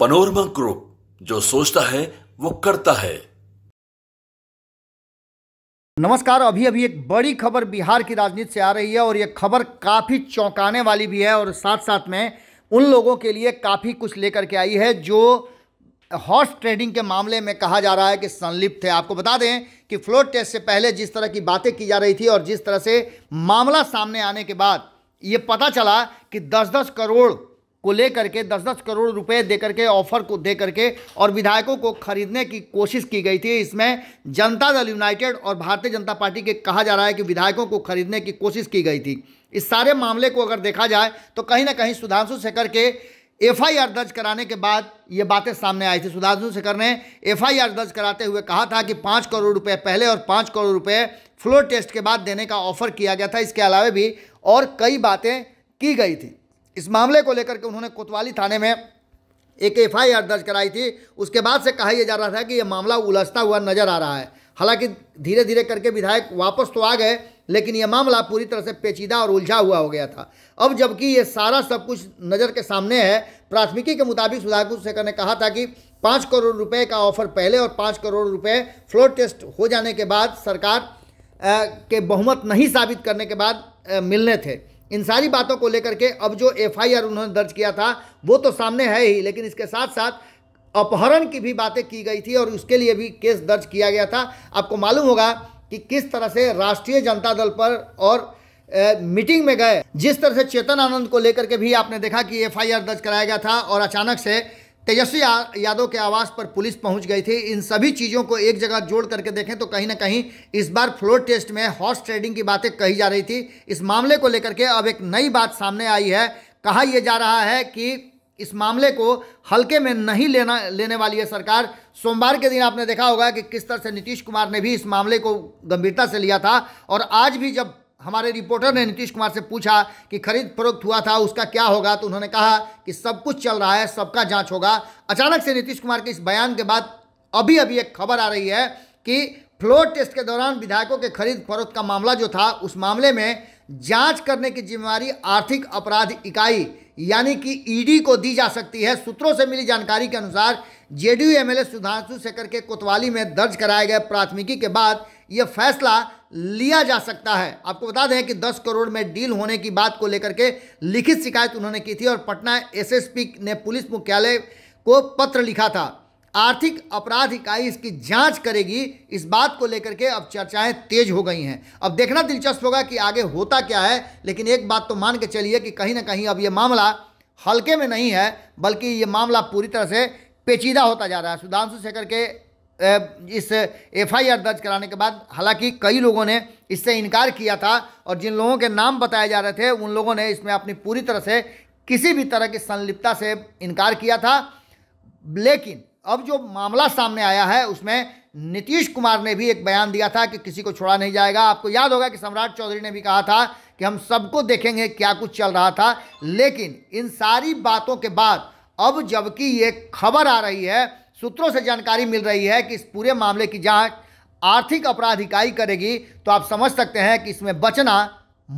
panorama group जो सोचता है वो करता है नमस्कार अभी अभी एक बड़ी खबर बिहार की राजनीति से आ रही है और ये खबर काफ़ी चौंकाने वाली भी है और साथ साथ में उन लोगों के लिए काफ़ी कुछ लेकर के आई है जो हॉर्स ट्रेडिंग के मामले में कहा जा रहा है कि संलिप्त है आपको बता दें कि फ्लोर टेस्ट से पहले जिस तरह की बातें की जा रही थी और जिस तरह से मामला सामने आने के बाद ये पता चला कि दस दस करोड़ को लेकर के दस दस करोड़ रुपए दे करके ऑफर को दे करके और विधायकों को खरीदने की कोशिश की गई थी इसमें जनता दल यूनाइटेड और भारतीय जनता पार्टी के कहा जा रहा है कि विधायकों को खरीदने की कोशिश की गई थी इस सारे मामले को अगर देखा जाए तो कहीं ना कहीं सुधांशु शेखर के एफआईआर दर्ज कराने के बाद ये बातें सामने आई थी सुधांशु शेखर ने एफआईआर दर्ज कराते हुए कहा था कि पाँच करोड़ रुपए पहले और पाँच करोड़ रुपए फ्लोर टेस्ट के बाद देने का ऑफर किया गया था इसके अलावा भी और कई बातें की गई थी इस मामले को लेकर के उन्होंने कोतवाली थाने में एक एफ दर्ज कराई थी उसके बाद से कहा यह जा रहा था कि यह मामला उलझता हुआ नजर आ रहा है हालांकि धीरे धीरे करके विधायक वापस तो आ गए लेकिन यह मामला पूरी तरह से पेचीदा और उलझा हुआ हो गया था अब जबकि ये सारा सब कुछ नज़र के सामने है प्राथमिकी के मुताबिक सुधाकर शेखर ने कहा था कि पाँच करोड़ रुपए का ऑफर पहले और पाँच करोड़ रुपए फ्लोर टेस्ट हो जाने के बाद सरकार के बहुमत नहीं साबित करने के बाद मिलने थे इन सारी बातों को लेकर के अब जो एफआईआर उन्होंने दर्ज किया था वो तो सामने है ही लेकिन इसके साथ साथ अपहरण की भी बातें की गई थी और उसके लिए भी केस दर्ज किया गया था आपको मालूम होगा कि किस तरह से राष्ट्रीय जनता दल पर और ए, मीटिंग में गए जिस तरह से चेतन आनंद को लेकर के भी आपने देखा कि एफआईआर दर्ज कराया गया था और अचानक से तेजस्वी यादव के आवास पर पुलिस पहुंच गई थी इन सभी चीज़ों को एक जगह जोड़ करके देखें तो कहीं ना कहीं इस बार फ्लोर टेस्ट में हॉर्स ट्रेडिंग की बातें कही जा रही थी इस मामले को लेकर के अब एक नई बात सामने आई है कहा यह जा रहा है कि इस मामले को हल्के में नहीं लेना लेने वाली है सरकार सोमवार के दिन आपने देखा होगा कि किस तरह से नीतीश कुमार ने भी इस मामले को गंभीरता से लिया था और आज भी जब हमारे रिपोर्टर ने नीतीश कुमार से पूछा कि खरीद फरोख्त हुआ था उसका क्या होगा तो उन्होंने कहा कि सब कुछ चल रहा है सबका जांच होगा अचानक से नीतीश कुमार के इस बयान के बाद अभी अभी एक खबर आ रही है कि फ्लोर टेस्ट के दौरान विधायकों के खरीद फरोख्त का मामला जो था उस मामले में जांच करने की जिम्मेवारी आर्थिक अपराध इकाई यानी कि ईडी को दी जा सकती है सूत्रों से मिली जानकारी के अनुसार जेडीयू एमएलए सुधांशु शेखर के कोतवाली में दर्ज कराए गए प्राथमिकी के बाद यह फैसला लिया जा सकता है आपको बता दें कि 10 करोड़ में डील होने की बात को लेकर के लिखित शिकायत उन्होंने की थी और पटना एसएसपी ने पुलिस मुख्यालय को पत्र लिखा था आर्थिक अपराध इकाई इसकी जांच करेगी इस बात को लेकर के अब चर्चाएं तेज हो गई हैं अब देखना दिलचस्प होगा कि आगे होता क्या है लेकिन एक बात तो मान के चलिए कि कहीं ना कहीं अब ये मामला हल्के में नहीं है बल्कि ये मामला पूरी तरह से पेचीदा होता जा रहा है सुधांशु शेखर के इस एफआईआर दर्ज कराने के बाद हालांकि कई लोगों ने इससे इनकार किया था और जिन लोगों के नाम बताए जा रहे थे उन लोगों ने इसमें अपनी पूरी तरह से किसी भी तरह की संलिप्तता से इनकार किया था लेकिन अब जो मामला सामने आया है उसमें नीतीश कुमार ने भी एक बयान दिया था कि किसी को छोड़ा नहीं जाएगा आपको याद होगा कि सम्राट चौधरी ने भी कहा था कि हम सबको देखेंगे क्या कुछ चल रहा था लेकिन इन सारी बातों के बाद अब जबकि ये खबर आ रही है सूत्रों से जानकारी मिल रही है कि इस पूरे मामले की जांच आर्थिक अपराध इकाई करेगी तो आप समझ सकते हैं कि इसमें बचना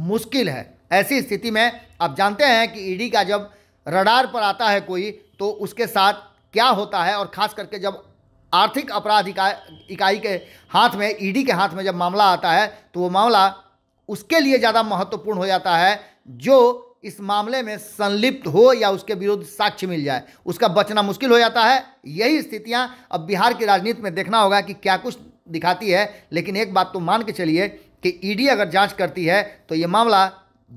मुश्किल है ऐसी स्थिति में आप जानते हैं कि ईडी का जब रडार पर आता है कोई तो उसके साथ क्या होता है और खास करके जब आर्थिक अपराध इकाई इकाई के हाथ में ईडी के हाथ में जब मामला आता है तो वो मामला उसके लिए ज़्यादा महत्वपूर्ण हो जाता है जो इस मामले में संलिप्त हो या उसके विरुद्ध साक्ष्य मिल जाए उसका बचना मुश्किल हो जाता है यही स्थितियां अब बिहार की राजनीति में देखना होगा कि क्या कुछ दिखाती है लेकिन एक बात तो मान के चलिए कि ईडी अगर जांच करती है तो ये मामला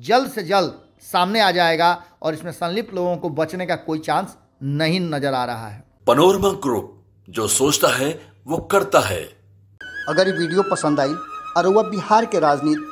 जल्द से जल्द सामने आ जाएगा और इसमें संलिप्त लोगों को बचने का कोई चांस नहीं नजर आ रहा है पनोरमा ग्रुप जो सोचता है वो करता है अगर ये वीडियो पसंद आई अरुआ बिहार के राजनीति